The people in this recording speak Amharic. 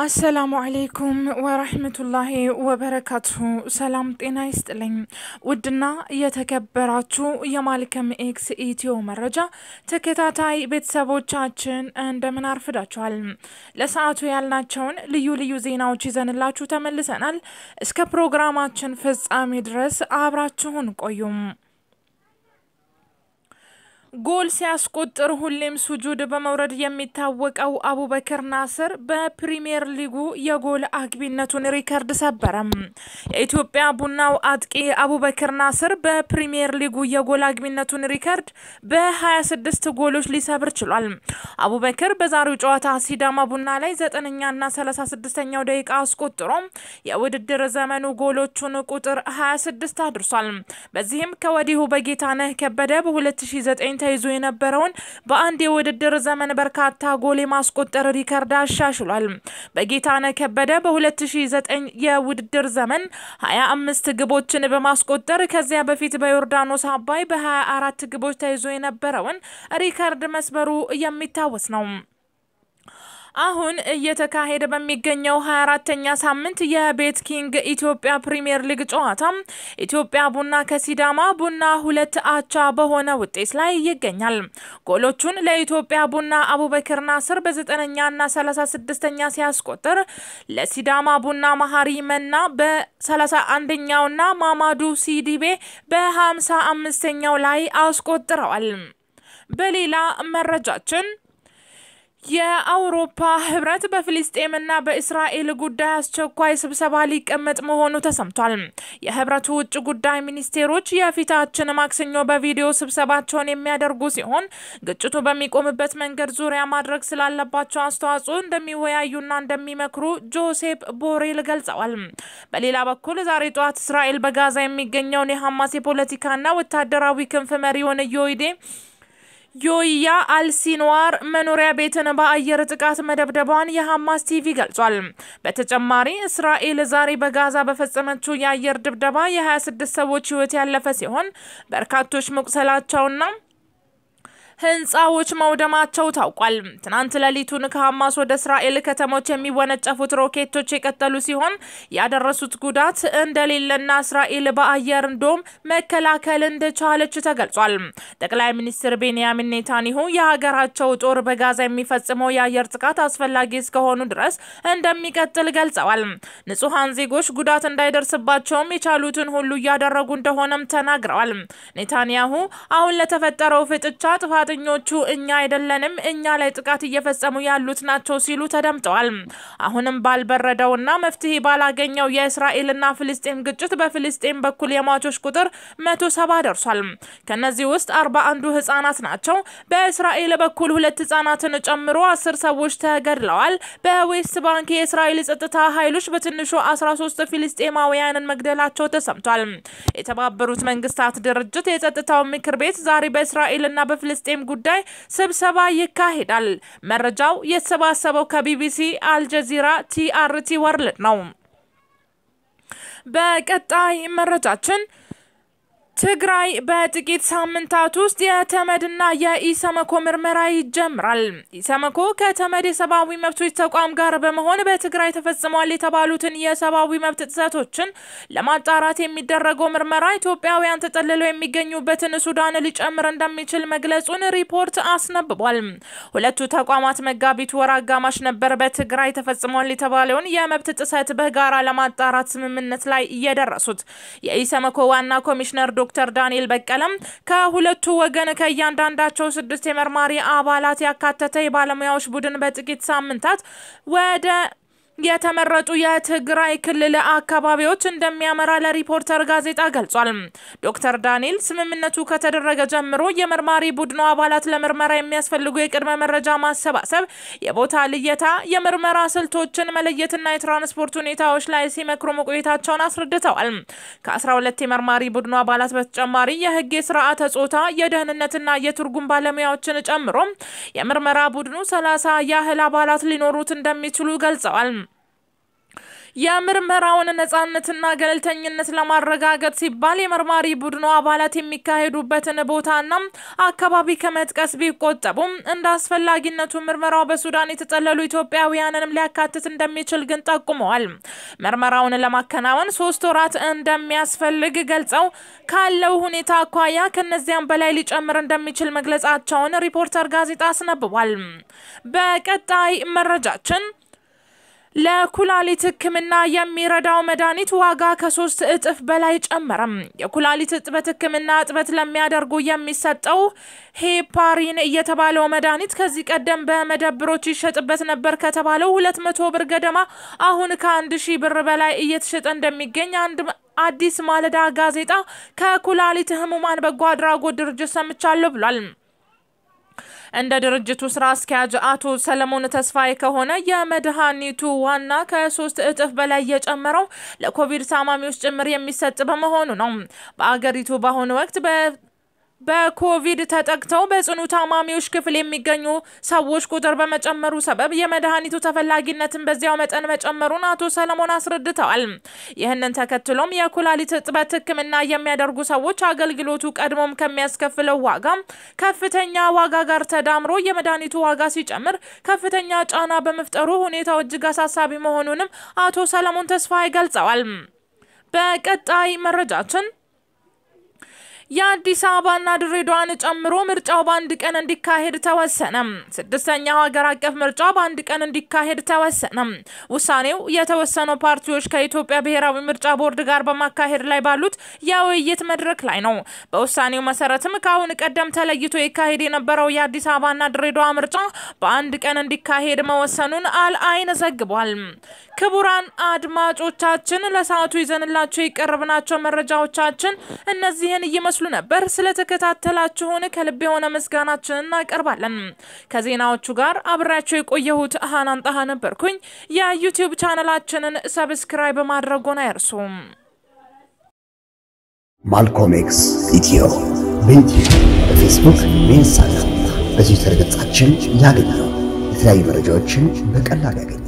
አሰላሙ አሌይኩም ወረህመቱላሂ ወበረካቱ ሰላም ጤና ይስጥልኝ። ውድና የተከበራችሁ የማልከም ኤክስ ኢትዮ መረጃ ተከታታይ ቤተሰቦቻችን እንደምን አርፍዳችኋል? ለሰዓቱ ያልናቸውን ልዩ ልዩ ዜናዎች ይዘንላችሁ ተመልሰናል። እስከ ፕሮግራማችን ፍጻሜ ድረስ አብራችሁን ቆዩም። ጎል ሲያስቆጥር ሁሌም ሱጁድ በመውረድ የሚታወቀው አቡበክር ናስር በፕሪምየር ሊጉ የጎል አግቢነቱን ሪከርድ ሰበረም። የኢትዮጵያ ቡናው አጥቂ አቡበክር ናስር በፕሪምየር ሊጉ የጎል አግቢነቱን ሪከርድ በ26 ጎሎች ሊሰብር ችሏል። አቡበክር በዛሬው ጨዋታ ሲዳማ ቡና ላይ ዘጠነኛና 36ኛው ደቂቃ አስቆጥሮም የውድድር ዘመኑ ጎሎቹን ቁጥር 26 አድርሷል። በዚህም ከወዲሁ በጌታነህ ከበደ በ2009 ተይዞ የነበረውን በአንድ የውድድር ዘመን በርካታ ጎል የማስቆጠር ሪከርድ አሻሽሏል። በጌታነ ከበደ በ2009 የውድድር ዘመን 25 ግቦችን በማስቆጠር ከዚያ በፊት በዮርዳኖስ አባይ በ24 ግቦች ተይዞ የነበረውን ሪከርድ መስበሩ የሚታወስ ነው። አሁን እየተካሄደ በሚገኘው 24ተኛ ሳምንት የቤት ኪንግ ኢትዮጵያ ፕሪምየር ሊግ ጨዋታ ኢትዮጵያ ቡና ከሲዳማ ቡና ሁለት አቻ በሆነ ውጤት ላይ ይገኛል። ጎሎቹን ለኢትዮጵያ ቡና አቡበክር ናስር በ 9 ና 36ኛ ሲያስቆጥር ለሲዳማ ቡና መሀሪ መና በ31ኛውና ማማዱ ሲዲቤ በ55ኛው ላይ አስቆጥረዋል። በሌላ መረጃችን የአውሮፓ ህብረት በፊልስጤምና በእስራኤል ጉዳይ አስቸኳይ ስብሰባ ሊቀመጥ መሆኑ ተሰምቷል። የህብረቱ ውጭ ጉዳይ ሚኒስቴሮች የፊታችን ማክሰኞ በቪዲዮ ስብሰባቸውን የሚያደርጉ ሲሆን ግጭቱ በሚቆምበት መንገድ ዙሪያ ማድረግ ስላለባቸው አስተዋጽኦ እንደሚወያዩና እንደሚመክሩ ጆሴፕ ቦሬል ገልጸዋል። በሌላ በኩል ዛሬ ጠዋት እስራኤል በጋዛ የሚገኘውን የሐማስ የፖለቲካና ወታደራዊ ክንፍ መሪ የሆነ ዮይዴ ዮያ አልሲንዋር መኖሪያ ቤትን በአየር ጥቃት መደብደቧን የሐማስ ቲቪ ገልጿል። በተጨማሪ እስራኤል ዛሬ በጋዛ በፈጸመችው የአየር ድብደባ የ26 ሰዎች ሕይወት ያለፈ ሲሆን በርካቶች መቁሰላቸውና ህንፃዎች መውደማቸው ታውቋል። ትናንት ሌሊቱን ከሐማስ ወደ እስራኤል ከተሞች የሚወነጨፉት ሮኬቶች የቀጠሉ ሲሆን ያደረሱት ጉዳት እንደሌለና እስራኤል በአየር እንዶም መከላከል እንደቻለች ተገልጿል። ጠቅላይ ሚኒስትር ቤንያሚን ኔታንያሁ የሀገራቸው ጦር በጋዛ የሚፈጽመው የአየር ጥቃት አስፈላጊ እስከሆኑ ድረስ እንደሚቀጥል ገልጸዋል። ንጹሐን ዜጎች ጉዳት እንዳይደርስባቸውም የቻሉትን ሁሉ እያደረጉ እንደሆነም ተናግረዋል። ኔታንያሁ አሁን ለተፈጠረው ፍጥቻ ጥፋት ጥፋተኞቹ እኛ አይደለንም፣ እኛ ላይ ጥቃት እየፈጸሙ ያሉት ናቸው ሲሉ ተደምጠዋል። አሁንም ባልበረደውና መፍትሄ ባላገኘው የእስራኤልና ፍልስጤም ግጭት በፍልስጤም በኩል የሟቾች ቁጥር መቶ ሰባ ደርሷል። ከነዚህ ውስጥ አርባ አንዱ ህጻናት ናቸው። በእስራኤል በኩል ሁለት ህጻናትን ጨምሮ አስር ሰዎች ተገድለዋል። በዌስት ባንክ የእስራኤል ጸጥታ ኃይሎች በትንሹ አስራ ሶስት ፊልስጤማውያንን መግደላቸው ተሰምቷል። የተባበሩት መንግስታት ድርጅት የጸጥታው ምክር ቤት ዛሬ በእስራኤልና በፍልስጤም ፍልስጤም ጉዳይ ስብሰባ ይካሄዳል። መረጃው የተሰባሰበው ከቢቢሲ፣ አልጀዚራ፣ ቲአርቲ ወርልድ ነው። በቀጣይ መረጃችን ትግራይ በጥቂት ሳምንታት ውስጥ የተመድና የኢሰመኮ ምርመራ ይጀምራል። ኢሰመኮ ከተመድ የሰብአዊ መብቶች ተቋም ጋር በመሆን በትግራይ ተፈጽሟል የተባሉትን የሰብአዊ መብት ጥሰቶችን ለማጣራት የሚደረገው ምርመራ ኢትዮጵያውያን ተጠልለው የሚገኙበትን ሱዳን ሊጨምር እንደሚችል መግለጹን ሪፖርት አስነብቧል። ሁለቱ ተቋማት መጋቢት ወር አጋማሽ ነበር በትግራይ ተፈጽሟል የተባለውን የመብት ጥሰት በጋራ ለማጣራት ስምምነት ላይ እየደረሱት የኢሰመኮ ዋና ኮሚሽነር ዶክተር ዳንኤል በቀለም ከሁለቱ ወገን ከእያንዳንዳቸው ስድስት የመርማሪ አባላት ያካተተ የባለሙያዎች ቡድን በጥቂት ሳምንታት ወደ የተመረጡ የትግራይ ክልል አካባቢዎች እንደሚያመራ ለሪፖርተር ጋዜጣ ገልጿል። ዶክተር ዳንኤል ስምምነቱ ከተደረገ ጀምሮ የመርማሪ ቡድኑ አባላት ለምርመራ የሚያስፈልጉ የቅድመ መረጃ ማሰባሰብ፣ የቦታ ልየታ፣ የምርመራ ስልቶችን መለየትና የትራንስፖርት ሁኔታዎች ላይ ሲመክሩ መቆየታቸውን አስረድተዋል። ከ12 የመርማሪ ቡድኑ አባላት በተጨማሪ የህግ የስርዓተ ጾታ፣ የደህንነትና የትርጉም ባለሙያዎችን ጨምሮ የምርመራ ቡድኑ ሰላሳ ያህል አባላት ሊኖሩት እንደሚችሉ ገልጸዋል። የምርመራውን ነጻነትና ገለልተኝነት ለማረጋገጥ ሲባል የመርማሪ ቡድኑ አባላት የሚካሄዱበትን ቦታና አካባቢ ከመጥቀስ ቢቆጠቡም እንደ አስፈላጊነቱ ምርመራው በሱዳን የተጠለሉ ኢትዮጵያውያንንም ሊያካትት እንደሚችል ግን ጠቁመዋል። ምርመራውን ለማከናወን ሶስት ወራት እንደሚያስፈልግ ገልጸው ካለው ሁኔታ አኳያ ከነዚያም በላይ ሊጨምር እንደሚችል መግለጻቸውን ሪፖርተር ጋዜጣ አስነብቧል። በቀጣይ መረጃችን ለኩላሊት ሕክምና የሚረዳው መድኃኒት ዋጋ ከሶስት እጥፍ በላይ ጨመረም። የኩላሊት እጥበት ሕክምና እጥበት ለሚያደርጉ የሚሰጠው ሄፓሪን እየተባለው መድኃኒት ከዚህ ቀደም በመደብሮች ይሸጥበት ነበር ከተባለው ሁለት መቶ ብር ገደማ አሁን ከአንድ ሺህ ብር በላይ እየተሸጠ እንደሚገኝ አንድ አዲስ ማለዳ ጋዜጣ ከኩላሊት ህሙማን በጎ አድራጎት ድርጅት ሰምቻለሁ ብሏል። እንደ ድርጅቱ ስራ አስኪያጅ አቶ ሰለሞን ተስፋዬ ከሆነ የመድኃኒቱ ዋና ከሶስት እጥፍ በላይ የጨመረው ለኮቪድ ታማሚዎች ጭምር የሚሰጥ በመሆኑ ነው። በአገሪቱ በአሁኑ ወቅት በኮቪድ ተጠቅተው በጽኑ ታማሚዎች ክፍል የሚገኙ ሰዎች ቁጥር በመጨመሩ ሰበብ የመድኃኒቱ ተፈላጊነትን በዚያው መጠን መጨመሩን አቶ ሰለሞን አስረድተዋል። ይህንን ተከትሎም የኩላሊት እጥበት ሕክምና የሚያደርጉ ሰዎች አገልግሎቱ ቀድሞም ከሚያስከፍለው ዋጋ ከፍተኛ ዋጋ ጋር ተዳምሮ የመድኃኒቱ ዋጋ ሲጨምር ከፍተኛ ጫና በመፍጠሩ ሁኔታው እጅግ አሳሳቢ መሆኑንም አቶ ሰለሞን ተስፋዬ ገልጸዋል። በቀጣይ መረጃችን የአዲስ አበባና ድሬዳዋን ጨምሮ ምርጫው በአንድ ቀን እንዲካሄድ ተወሰነ። ስድስተኛው ሀገር አቀፍ ምርጫ በአንድ ቀን እንዲካሄድ ተወሰነ። ውሳኔው የተወሰኑ ፓርቲዎች ከኢትዮጵያ ብሔራዊ ምርጫ ቦርድ ጋር በማካሄድ ላይ ባሉት የውይይት መድረክ ላይ ነው። በውሳኔው መሰረትም ከአሁን ቀደም ተለይቶ ይካሄድ የነበረው የአዲስ አበባና ድሬዳዋ ምርጫ በአንድ ቀን እንዲካሄድ መወሰኑን አልአይን ዘግቧል። ክቡራን አድማጮቻችን ለሰዓቱ ይዘንላቸው የቀረብናቸው መረጃዎቻችን እነዚህን ይመስሉ ይመስሉ ነበር። ስለተከታተላችሁን ከልብ የሆነ ምስጋናችን እናቀርባለን። ከዜናዎቹ ጋር አብሬያቸው የቆየሁት ሀናን ጣሃ ነበርኩኝ። የዩቲዩብ ቻነላችንን ሰብስክራይብ ማድረጎን አይርሱም። ማልኮም ኤክስ ኢትዮ በዩቲዩብ በፌስቡክ፣ በኢንስታግራም፣ በትዊተር ገጻችን ያገኘው የተለያዩ መረጃዎችን በቀላል ያገኛል።